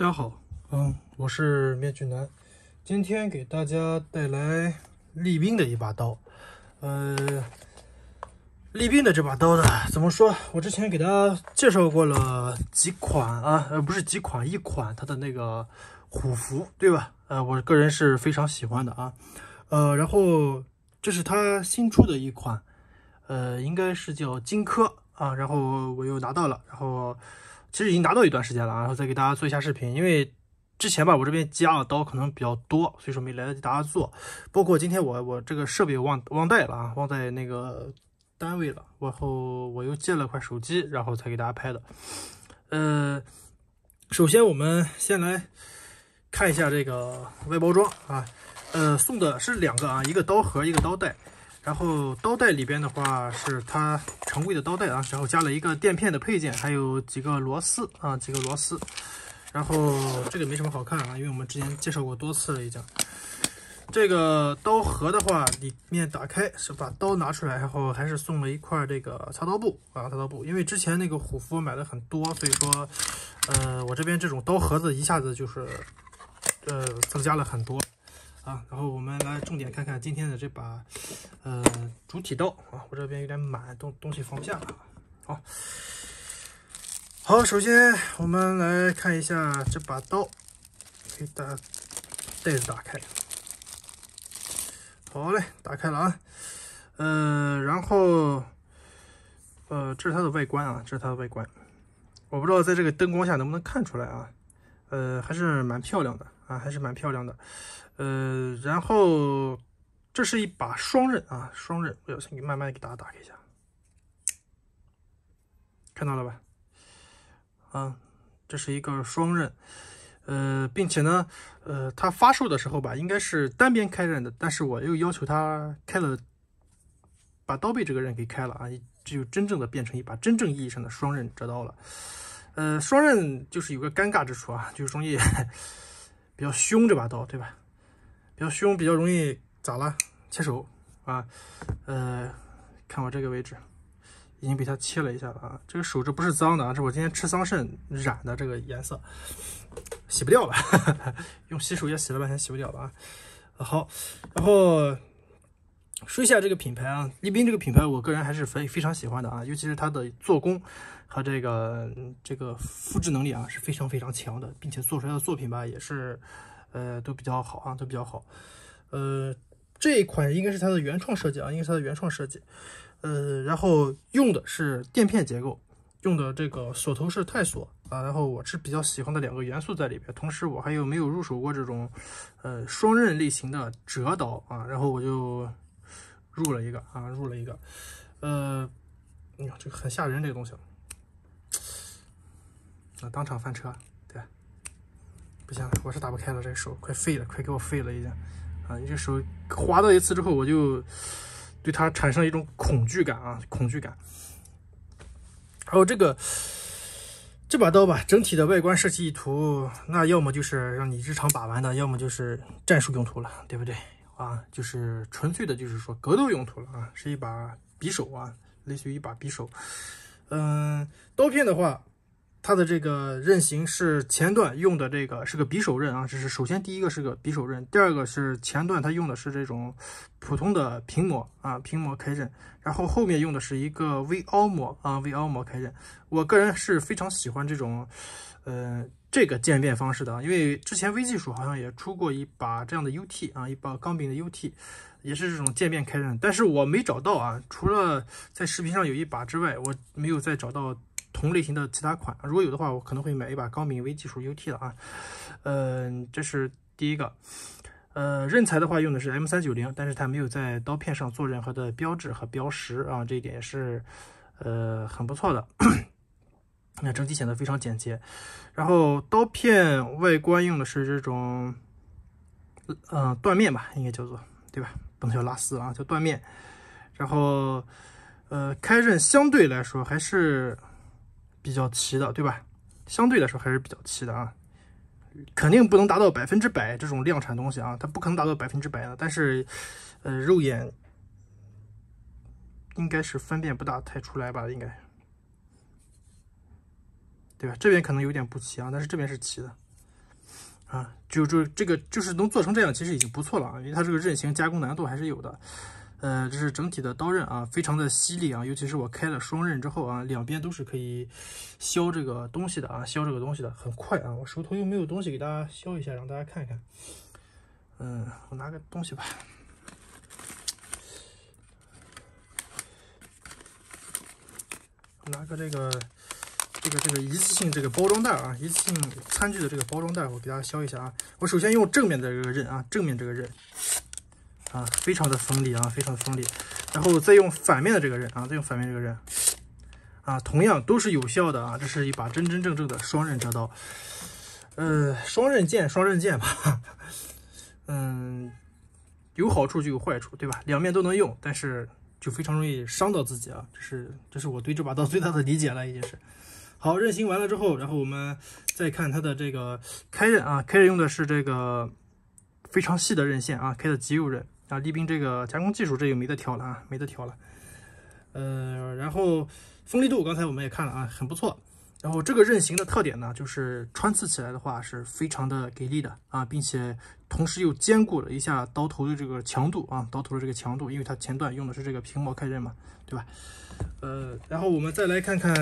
大家好，嗯，我是面具男，今天给大家带来利宾的一把刀，呃，利宾的这把刀呢，怎么说？我之前给大家介绍过了几款啊，呃，不是几款，一款它的那个虎符，对吧？呃，我个人是非常喜欢的啊，呃，然后这是它新出的一款，呃，应该是叫荆轲啊，然后我又拿到了，然后。其实已经拿到一段时间了啊，然后再给大家做一下视频，因为之前吧，我这边加了刀可能比较多，所以说没来得及大家做。包括今天我我这个设备忘忘带了啊，忘在那个单位了，然后我又借了块手机，然后才给大家拍的。呃，首先我们先来看一下这个外包装啊，呃，送的是两个啊，一个刀盒，一个刀袋。然后刀袋里边的话是它常规的刀袋啊，然后加了一个垫片的配件，还有几个螺丝啊，几个螺丝。然后这个没什么好看啊，因为我们之前介绍过多次了已经。这个刀盒的话，里面打开是把刀拿出来，然后还是送了一块这个擦刀布啊，擦刀布。因为之前那个虎符买的很多，所以说，呃，我这边这种刀盒子一下子就是，呃，增加了很多。然后我们来重点看看今天的这把，呃，主体刀啊，我这边有点满，东东西放不下。好，好，首先我们来看一下这把刀，可以打袋子打开。好嘞，打开了啊。呃，然后，呃，这是它的外观啊，这是它的外观。我不知道在这个灯光下能不能看出来啊。呃，还是蛮漂亮的啊，还是蛮漂亮的。呃，然后这是一把双刃啊，双刃，我小先给慢慢给大家打开一下，看到了吧？啊，这是一个双刃，呃，并且呢，呃，它发售的时候吧，应该是单边开刃的，但是我又要求它开了，把刀背这个刃给开了啊，这就真正的变成一把真正意义上的双刃折刀了。呃，双刃就是有个尴尬之处啊，就是容易 比较凶这把刀，对吧？比较凶，比较容易咋了切手啊？呃，看我这个位置，已经被他切了一下了啊。这个手指不是脏的，啊，这我今天吃桑葚染的这个颜色，洗不掉吧？用洗手液洗了半天洗不掉了啊。好，然后说一下这个品牌啊，立宾这个品牌，我个人还是非非常喜欢的啊，尤其是它的做工和这个这个复制能力啊是非常非常强的，并且做出来的作品吧也是。呃，都比较好啊，都比较好。呃，这一款应该是它的原创设计啊，应该是它的原创设计。呃，然后用的是垫片结构，用的这个锁头是钛锁啊。然后我是比较喜欢的两个元素在里边，同时我还有没有入手过这种呃双刃类型的折刀啊？然后我就入了一个啊，入了一个。呃，你看这个很吓人，这个东西，啊，当场翻车。不行了，我是打不开了，这个手快废了，快给我废了已经，啊，这个手划到一次之后，我就对它产生一种恐惧感啊，恐惧感。还有这个这把刀吧，整体的外观设计图，那要么就是让你日常把玩的，要么就是战术用途了，对不对？啊，就是纯粹的就是说格斗用途了啊，是一把匕首啊，类似于一把匕首。嗯，刀片的话。它的这个刃型是前段用的这个是个匕首刃啊，这是首先第一个是个匕首刃，第二个是前段它用的是这种普通的平磨啊平磨开刃，然后后面用的是一个 V 凹磨啊 V 凹磨开刃。我个人是非常喜欢这种，呃这个渐变方式的啊，因为之前微技术好像也出过一把这样的 UT 啊，一把钢柄的 UT 也是这种渐变开刃，但是我没找到啊，除了在视频上有一把之外，我没有再找到。同类型的其他款，如果有的话，我可能会买一把高敏微技术 UT 的啊。嗯，这是第一个。呃，刃材的话用的是 M 三九零，但是它没有在刀片上做任何的标志和标识啊，这一点也是呃很不错的。那整体显得非常简洁。然后刀片外观用的是这种，嗯，缎面吧，应该叫做对吧？不能叫拉丝啊，叫缎面。然后，呃，开刃相对来说还是。比较齐的，对吧？相对来说还是比较齐的啊，肯定不能达到百分之百这种量产东西啊，它不可能达到百分之百的。但是，呃，肉眼应该是分辨不大太出来吧，应该，对吧？这边可能有点不齐啊，但是这边是齐的，啊，就就这个就是能做成这样，其实已经不错了啊，因为它这个刃形加工难度还是有的。呃，这是整体的刀刃啊，非常的犀利啊，尤其是我开了双刃之后啊，两边都是可以削这个东西的啊，削这个东西的很快啊。我手头又没有东西给大家削一下，让大家看一看。嗯，我拿个东西吧，拿个这个这个这个一次性这个包装袋啊，一次性餐具的这个包装袋，我给大家削一下啊。我首先用正面的这个刃啊，正面这个刃。啊，非常的锋利啊，非常的锋利，然后再用反面的这个刃啊，再用反面这个刃，啊，同样都是有效的啊，这是一把真真正正的双刃折刀，呃，双刃剑，双刃剑吧，嗯，有好处就有坏处，对吧？两面都能用，但是就非常容易伤到自己啊，这是这是我对这把刀最大的理解了，已经是。好，刃形完了之后，然后我们再看它的这个开刃啊，开刃用的是这个非常细的刃线啊，开的极右刃。啊，利宾这个加工技术这就没得挑了啊，没得挑了。呃，然后锋利度刚才我们也看了啊，很不错。然后这个刃型的特点呢，就是穿刺起来的话是非常的给力的啊，并且同时又兼顾了一下刀头的这个强度啊，刀头的这个强度，因为它前段用的是这个平毛开刃嘛，对吧？呃，然后我们再来看看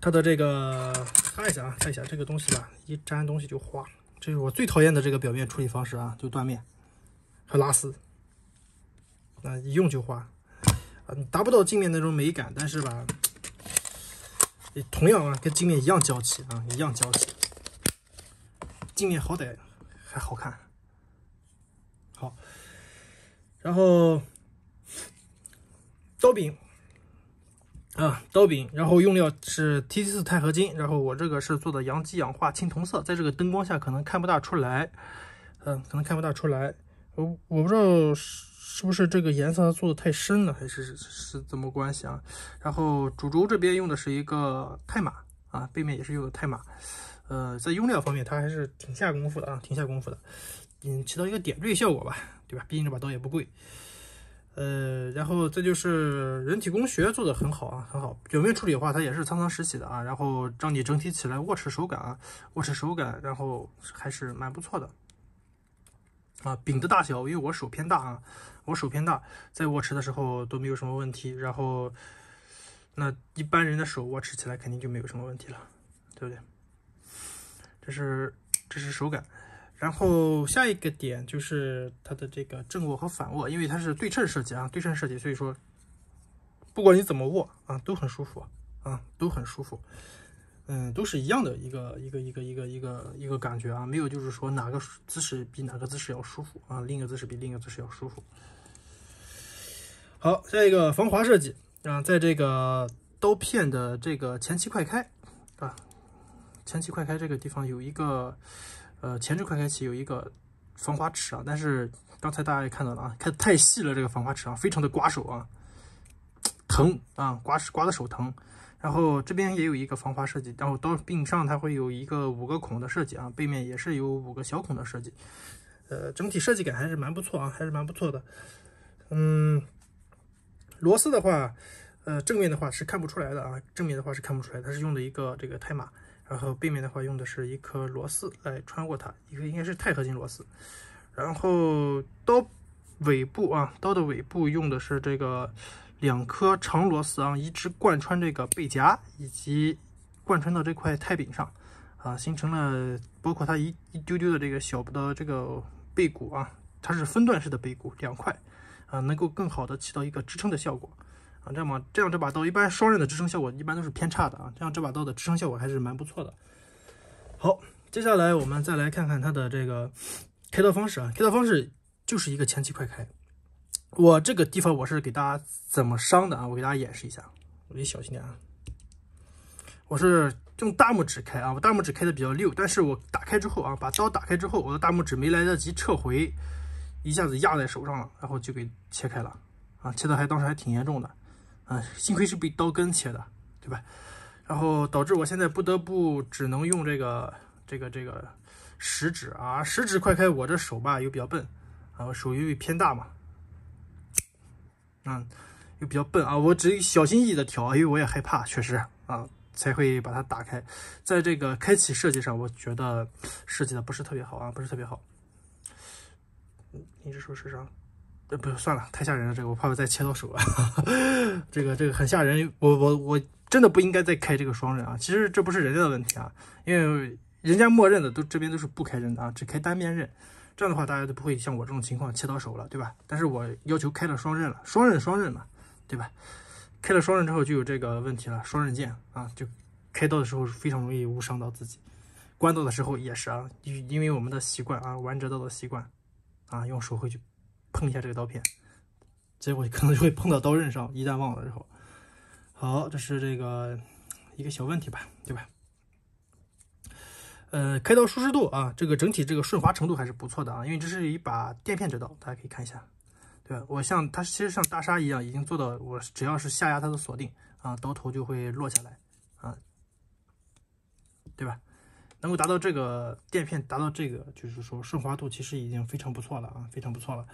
它的这个，看一下啊，看一下这个东西吧，一沾东西就化，这是我最讨厌的这个表面处理方式啊，就断面。和拉丝，啊，一用就花，啊，达不到镜面那种美感，但是吧，也同样啊，跟镜面一样娇气啊，一样娇气。镜面好歹还好看，好，然后刀柄，啊，刀柄，然后用料是 T T 四钛合金，然后我这个是做的阳极氧化青铜色，在这个灯光下可能看不大出来，嗯，可能看不大出来。我我不知道是是不是这个颜色做的太深了，还是是怎么关系啊？然后主轴这边用的是一个钛马啊，背面也是用的钛马，呃，在用料方面它还是挺下功夫的啊，挺下功夫的，嗯，起到一个点缀效果吧，对吧？毕竟这把刀也不贵。呃，然后再就是人体工学做的很好啊，很好，表面处理的话它也是沧桑石起的啊，然后让你整体起来握持手感啊，握持手感，然后还是蛮不错的。啊，饼的大小，因为我手偏大啊，我手偏大，在握持的时候都没有什么问题。然后，那一般人的手握持起来肯定就没有什么问题了，对不对？这是这是手感。然后下一个点就是它的这个正握和反握，因为它是对称设计啊，对称设计，所以说不管你怎么握啊，都很舒服啊，都很舒服。嗯，都是一样的一个一个一个一个一个一个感觉啊，没有就是说哪个姿势比哪个姿势要舒服啊，另一个姿势比另一个姿势要舒服。好，下一个防滑设计啊，在这个刀片的这个前期快开啊，前期快开这个地方有一个呃前置快开器有一个防滑齿啊，但是刚才大家也看到了啊，开的太细了，这个防滑齿啊，非常的刮手啊，疼啊，刮刮的手疼。然后这边也有一个防滑设计，然后刀柄上它会有一个五个孔的设计啊，背面也是有五个小孔的设计，呃，整体设计感还是蛮不错啊，还是蛮不错的。嗯，螺丝的话，呃，正面的话是看不出来的啊，正面的话是看不出来，它是用的一个这个钛马，然后背面的话用的是一颗螺丝来穿过它，一个应该是钛合金螺丝。然后刀尾部啊，刀的尾部用的是这个。两颗长螺丝啊，一直贯穿这个背夹，以及贯穿到这块钛柄上，啊，形成了包括它一一丢丢的这个小的这个背骨啊，它是分段式的背骨，两块，啊，能够更好的起到一个支撑的效果，啊，这样嘛，这样这把刀一般双刃的支撑效果一般都是偏差的啊，这样这把刀的支撑效果还是蛮不错的。好，接下来我们再来看看它的这个开刀方式啊，开刀方式就是一个前期快开。我这个地方我是给大家怎么伤的啊？我给大家演示一下，我得小心点啊。我是用大拇指开啊，我大拇指开的比较溜，但是我打开之后啊，把刀打开之后，我的大拇指没来得及撤回，一下子压在手上了，然后就给切开了啊，切的还当时还挺严重的，啊，幸亏是被刀根切的，对吧？然后导致我现在不得不只能用这个这个这个食指啊，食指快开我这手吧，又比较笨，然后手又偏大嘛。嗯，又比较笨啊，我只小心翼翼的调，因为我也害怕，确实啊，才会把它打开。在这个开启设计上，我觉得设计的不是特别好啊，不是特别好。你这手是啥？呃，不算了，太吓人了，这个我怕我再切到手啊。这个这个很吓人，我我我真的不应该再开这个双刃啊。其实这不是人家的问题啊，因为人家默认的都这边都是不开刃的啊，只开单面刃。这样的话，大家都不会像我这种情况切到手了，对吧？但是我要求开了双刃了，双刃双刃嘛，对吧？开了双刃之后就有这个问题了，双刃剑啊，就开刀的时候非常容易误伤到自己，关刀的时候也是啊，因为我们的习惯啊，玩折刀的习惯啊，用手会去碰一下这个刀片，结果可能就会碰到刀刃上，一旦忘了之后，好，这是这个一个小问题吧，对吧？呃，开刀舒适度啊，这个整体这个顺滑程度还是不错的啊，因为这是一把垫片折刀，大家可以看一下，对吧？我像它其实像大鲨一样，已经做到我只要是下压它的锁定啊，刀头就会落下来啊，对吧？能够达到这个垫片，达到这个就是说顺滑度其实已经非常不错了啊，非常不错了。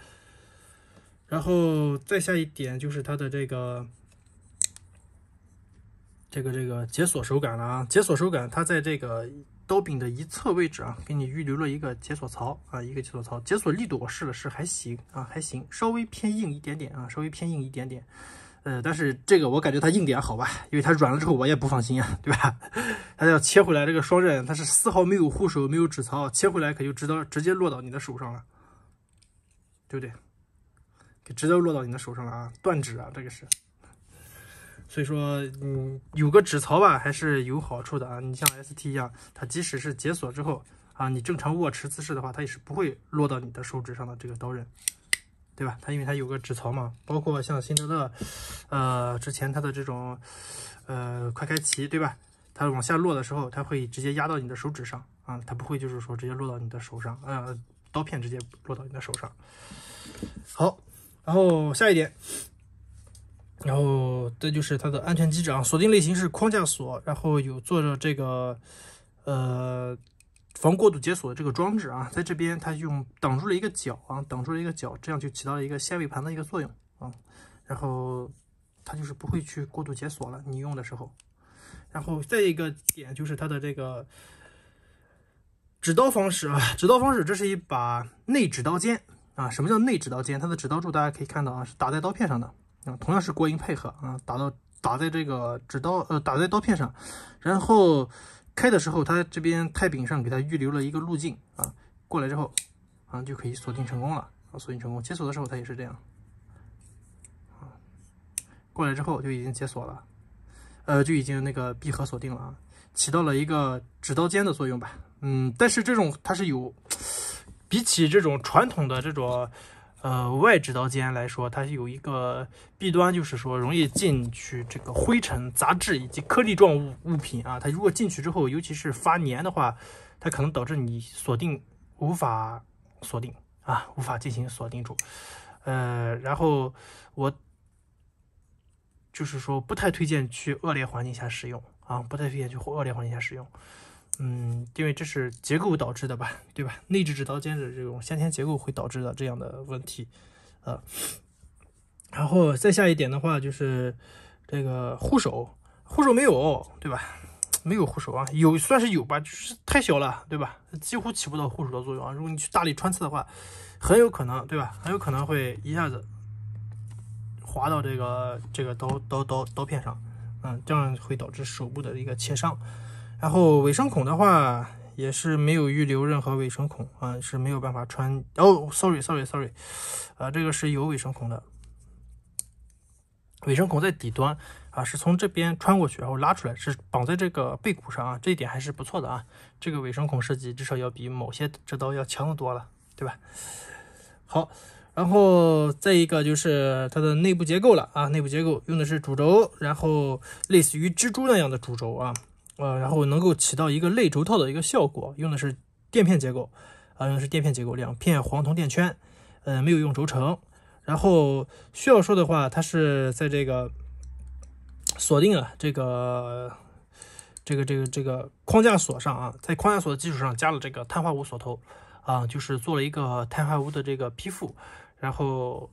然后再下一点就是它的这个这个这个解锁手感了啊，解锁手感它在这个。刀柄的一侧位置啊，给你预留了一个解锁槽啊，一个解锁槽，解锁力度我试了试，还行啊，还行，稍微偏硬一点点啊，稍微偏硬一点点，呃，但是这个我感觉它硬点好吧，因为它软了之后我也不放心啊，对吧？它要切回来这个双刃，它是丝毫没有护手，没有指槽，切回来可就直接直接落到你的手上了，对不对？给直接落到你的手上了啊，断指啊，这个是。所以说，嗯，有个指槽吧，还是有好处的啊。你像 S T 一样，它即使是解锁之后啊，你正常握持姿势的话，它也是不会落到你的手指上的这个刀刃，对吧？它因为它有个指槽嘛，包括像辛德勒，呃，之前它的这种，呃，快开奇，对吧？它往下落的时候，它会直接压到你的手指上啊，它不会就是说直接落到你的手上，呃，刀片直接落到你的手上。好，然后下一点。然后，再就是它的安全机制啊，锁定类型是框架锁，然后有做着这个呃防过度解锁的这个装置啊，在这边它用挡住了一个角啊，挡住了一个角，这样就起到了一个限位盘的一个作用啊。然后它就是不会去过度解锁了，你用的时候。然后再一个点就是它的这个指刀方式啊，指刀方式，这是一把内指刀尖啊。什么叫内指刀尖？它的指刀柱大家可以看到啊，是打在刀片上的。啊，同样是国营配合啊，打到打在这个纸刀呃，打在刀片上，然后开的时候，它这边钛柄上给它预留了一个路径啊，过来之后啊就可以锁定成功了啊，锁定成功，解锁的时候它也是这样啊，过来之后就已经解锁了，呃，就已经那个闭合锁定了啊，起到了一个纸刀尖的作用吧，嗯，但是这种它是有，比起这种传统的这种。呃，外指刀尖来说，它有一个弊端，就是说容易进去这个灰尘、杂质以及颗粒状物物品啊。它如果进去之后，尤其是发粘的话，它可能导致你锁定无法锁定啊，无法进行锁定住。呃，然后我就是说不太推荐去恶劣环境下使用啊，不太推荐去恶劣环境下使用。嗯，因为这是结构导致的吧，对吧？内置指刀尖的这种先天结构会导致的这样的问题，呃，然后再下一点的话就是这个护手，护手没有，对吧？没有护手啊，有算是有吧，就是太小了，对吧？几乎起不到护手的作用啊。如果你去大力穿刺的话，很有可能，对吧？很有可能会一下子划到这个这个刀刀刀刀片上，嗯，这样会导致手部的一个切伤。然后尾声孔的话也是没有预留任何尾声孔啊，是没有办法穿哦。Sorry，Sorry，Sorry，啊，这个是有尾声孔的，尾声孔在底端啊，是从这边穿过去，然后拉出来是绑在这个背骨上啊，这一点还是不错的啊。这个尾声孔设计至少要比某些这刀要强多了，对吧？好，然后再一个就是它的内部结构了啊，内部结构用的是主轴，然后类似于蜘蛛那样的主轴啊。呃，然后能够起到一个类轴套的一个效果，用的是垫片结构，啊，用的是垫片结构，两片黄铜垫圈，呃，没有用轴承。然后需要说的话，它是在这个锁定了这个这个这个这个框架锁上啊，在框架锁的基础上加了这个碳化钨锁头，啊，就是做了一个碳化钨的这个批复，然后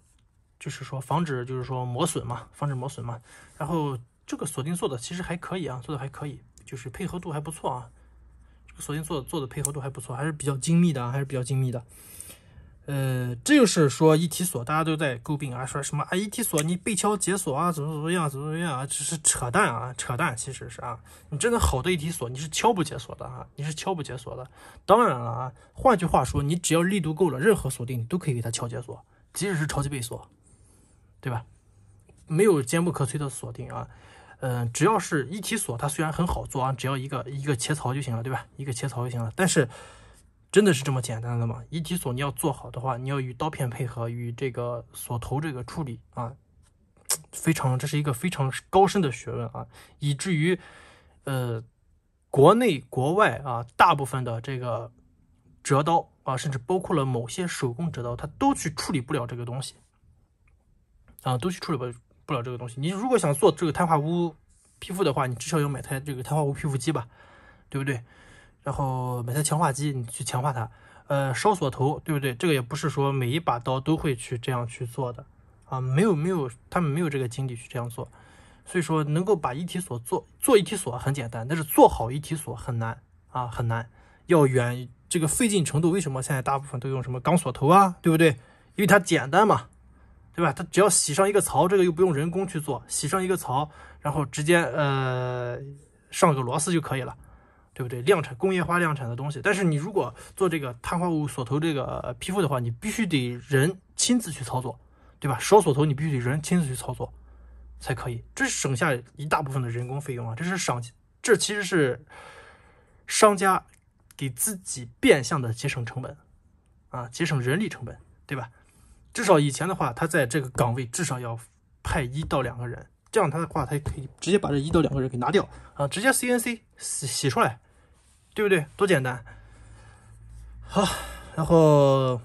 就是说防止就是说磨损嘛，防止磨损嘛。然后这个锁定做的其实还可以啊，做的还可以。就是配合度还不错啊，这个锁定做做的配合度还不错，还是比较精密的啊，还是比较精密的。呃，这就是说一体锁大家都在诟病啊，说什么啊一体锁你被敲解锁啊，怎么怎么样，怎么怎么样，啊，这是扯淡啊，扯淡其实是啊，你真的好的一体锁，你是敲不解锁的啊，你是敲不解锁的。当然了啊，换句话说，你只要力度够了，任何锁定你都可以给它敲解锁，即使是超级背锁，对吧？没有坚不可摧的锁定啊。嗯，只要是一体锁，它虽然很好做啊，只要一个一个切槽就行了，对吧？一个切槽就行了。但是真的是这么简单的吗？一体锁你要做好的话，你要与刀片配合，与这个锁头这个处理啊，非常，这是一个非常高深的学问啊，以至于呃，国内国外啊，大部分的这个折刀啊，甚至包括了某些手工折刀，它都去处理不了这个东西啊，都去处理不了。不了这个东西。你如果想做这个碳化钨皮肤的话，你至少要买台这个碳化钨皮肤机吧，对不对？然后买台强化机，你去强化它。呃，烧锁头，对不对？这个也不是说每一把刀都会去这样去做的啊，没有没有，他们没有这个精力去这样做。所以说，能够把一体锁做做一体锁很简单，但是做好一体锁很难啊，很难。要远这个费劲程度，为什么现在大部分都用什么钢锁头啊，对不对？因为它简单嘛。对吧？它只要洗上一个槽，这个又不用人工去做，洗上一个槽，然后直接呃上个螺丝就可以了，对不对？量产工业化量产的东西。但是你如果做这个碳化物锁头这个批复的话，你必须得人亲自去操作，对吧？烧锁头你必须得人亲自去操作才可以，这省下一大部分的人工费用啊！这是商，这其实是商家给自己变相的节省成本啊，节省人力成本，对吧？至少以前的话，他在这个岗位至少要派一到两个人，这样他的话，他也可以直接把这一到两个人给拿掉啊，直接 CNC 洗洗出来，对不对？多简单。好，然后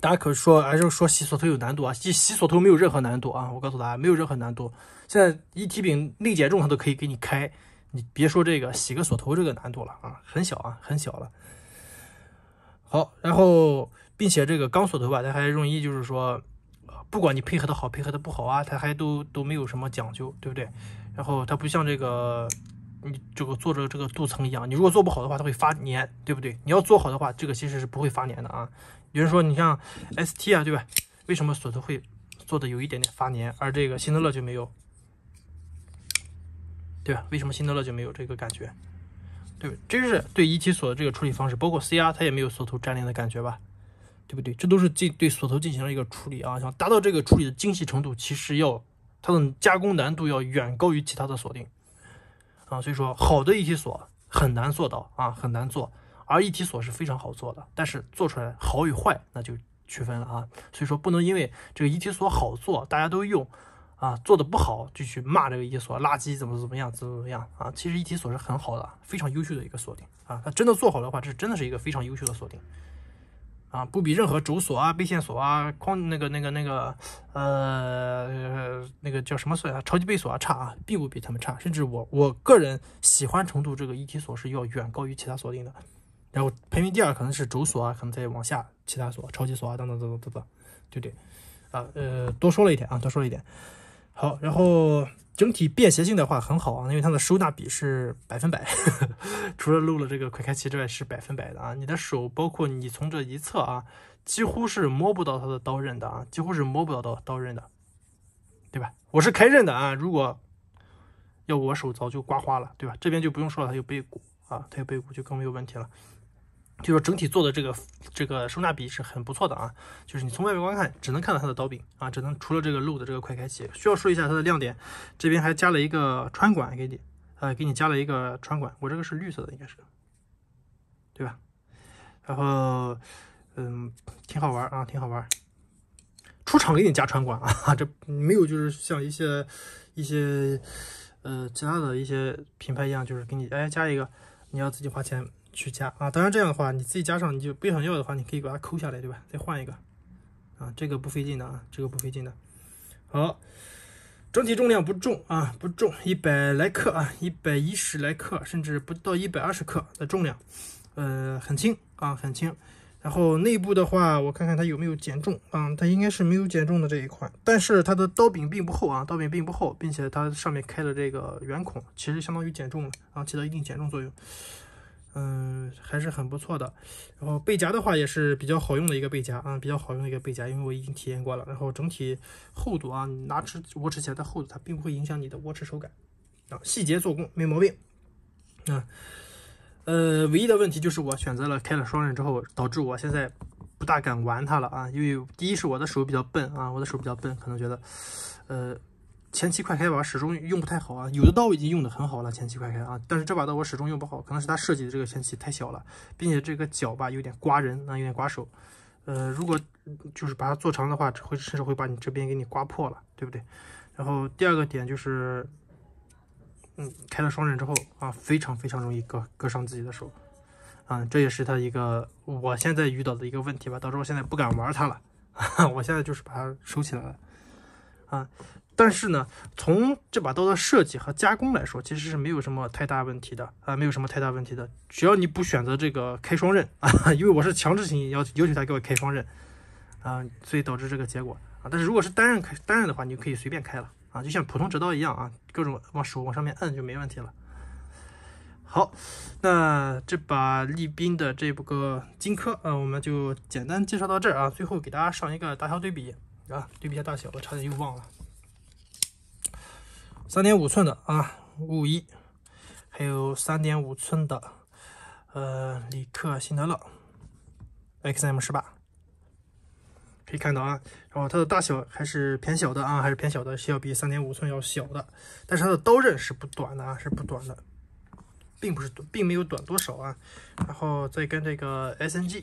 大家可说，还是说洗锁头有难度啊？洗洗锁头没有任何难度啊！我告诉大家，没有任何难度。现在一体柄内减重，他都可以给你开，你别说这个洗个锁头这个难度了啊，很小啊，很小了。好，然后。并且这个钢锁头吧，它还容易就是说，不管你配合的好，配合的不好啊，它还都都没有什么讲究，对不对？然后它不像这个你这个做着这个镀层一样，你如果做不好的话，它会发粘，对不对？你要做好的话，这个其实是不会发粘的啊。有人说你像 S T 啊，对吧？为什么锁头会做的有一点点发粘，而这个辛德勒就没有，对吧？为什么辛德勒就没有这个感觉，对真这是对一体锁的这个处理方式，包括 C R 它也没有锁头粘连的感觉吧？对不对？这都是进对锁头进行了一个处理啊，想达到这个处理的精细程度，其实要它的加工难度要远高于其他的锁定啊，所以说好的一体锁很难做到啊，很难做，而一体锁是非常好做的，但是做出来好与坏那就区分了啊，所以说不能因为这个一体锁好做，大家都用啊，做的不好就去骂这个一体锁垃圾怎么怎么样怎么怎么样啊，其实一体锁是很好的，非常优秀的一个锁定啊，它真的做好的话，这真的是一个非常优秀的锁定。啊，不比任何轴锁啊、背线锁啊、框那个、那个、那个，呃，那个叫什么锁啊？超级背锁啊，差啊，并不比他们差。甚至我我个人喜欢程度，这个一体锁是要远高于其他锁定的。然后排名第二可能是轴锁啊，可能再往下其他锁、超级锁啊，等等等等等等，对不对？啊，呃，多说了一点啊，多说了一点。好，然后。整体便携性的话很好啊，因为它的收纳比是百分百，除了露了这个快开器之外是百分百的啊。你的手包括你从这一侧啊，几乎是摸不到它的刀刃的啊，几乎是摸不到刀刀刃的，对吧？我是开刃的啊，如果要我手早就刮花了，对吧？这边就不用说了，它有背骨啊，它有背骨就更没有问题了。就是整体做的这个这个收纳比是很不错的啊，就是你从外面观看只能看到它的刀柄啊，只能除了这个漏的这个快开启。需要说一下它的亮点，这边还加了一个穿管给你，啊，给你加了一个穿管。我这个是绿色的，应该是，对吧？然后，嗯，挺好玩啊，挺好玩。出厂给你加穿管啊，这没有就是像一些一些呃其他的一些品牌一样，就是给你哎加一个，你要自己花钱。去加啊，当然这样的话，你自己加上，你就不想要的话，你可以把它抠下来，对吧？再换一个啊，这个不费劲的啊，这个不费劲的。好，整体重量不重啊，不重，一百来克啊，一百一十来克，甚至不到一百二十克的重量，呃，很轻啊，很轻。然后内部的话，我看看它有没有减重啊，它应该是没有减重的这一款，但是它的刀柄并不厚啊，刀柄并不厚，并且它上面开的这个圆孔，其实相当于减重了啊，起到一定减重作用。嗯，还是很不错的。然后背夹的话也是比较好用的一个背夹啊，比较好用的一个背夹，因为我已经体验过了。然后整体厚度啊，你拿持握持起来的厚度，它并不会影响你的握持手感啊。细节做工没毛病啊。呃，唯一的问题就是我选择了开了双刃之后，导致我现在不大敢玩它了啊。因为第一是我的手比较笨啊，我的手比较笨，可能觉得，呃。前期快开吧，始终用不太好啊。有的刀已经用的很好了，前期快开啊。但是这把刀我始终用不好，可能是它设计的这个前期太小了，并且这个角吧有点刮人，那有点刮手。呃，如果就是把它做长的话，会甚至会把你这边给你刮破了，对不对？然后第二个点就是，嗯，开了双刃之后啊，非常非常容易割割伤自己的手。嗯，这也是它一个我现在遇到的一个问题吧，导致我现在不敢玩它了。我现在就是把它收起来了。啊。但是呢，从这把刀的设计和加工来说，其实是没有什么太大问题的啊，没有什么太大问题的。只要你不选择这个开双刃啊，因为我是强制性要要求他给我开双刃啊，所以导致这个结果啊。但是如果是单刃开单刃的话，你就可以随便开了啊，就像普通折刀一样啊，各种往手往上面摁就没问题了。好，那这把利宾的这个荆轲啊，我们就简单介绍到这儿啊。最后给大家上一个大小对比啊，对比一下大小，我差点又忘了。三点五寸的啊，五五一，还有三点五寸的呃里克辛德勒，XM 十八，可以看到啊，然后它的大小还是偏小的啊，还是偏小的，是要比三点五寸要小的，但是它的刀刃是不短的啊，是不短的，并不是短，并没有短多少啊，然后再跟这个 SNG，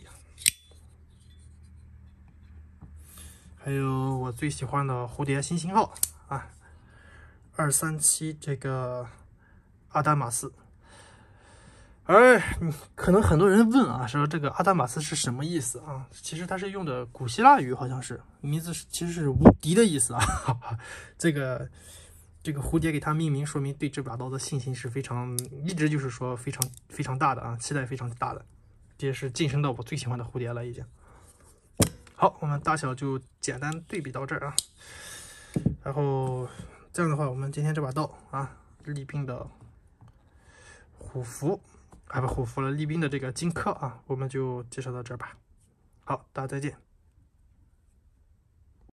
还有我最喜欢的蝴蝶新星号。二三七，这个阿达马斯，而可能很多人问啊，说这个阿达马斯是什么意思啊？其实它是用的古希腊语，好像是名字是其实是无敌的意思啊。这个这个蝴蝶给它命名，说明对这把刀的信心是非常，一直就是说非常非常大的啊，期待非常大的，这也是晋升到我最喜欢的蝴蝶了，已经。好，我们大小就简单对比到这儿啊，然后。这样的话，我们今天这把刀啊，利宾的虎符，啊不虎符了，利宾的这个荆轲啊，我们就介绍到这儿吧。好，大家再见。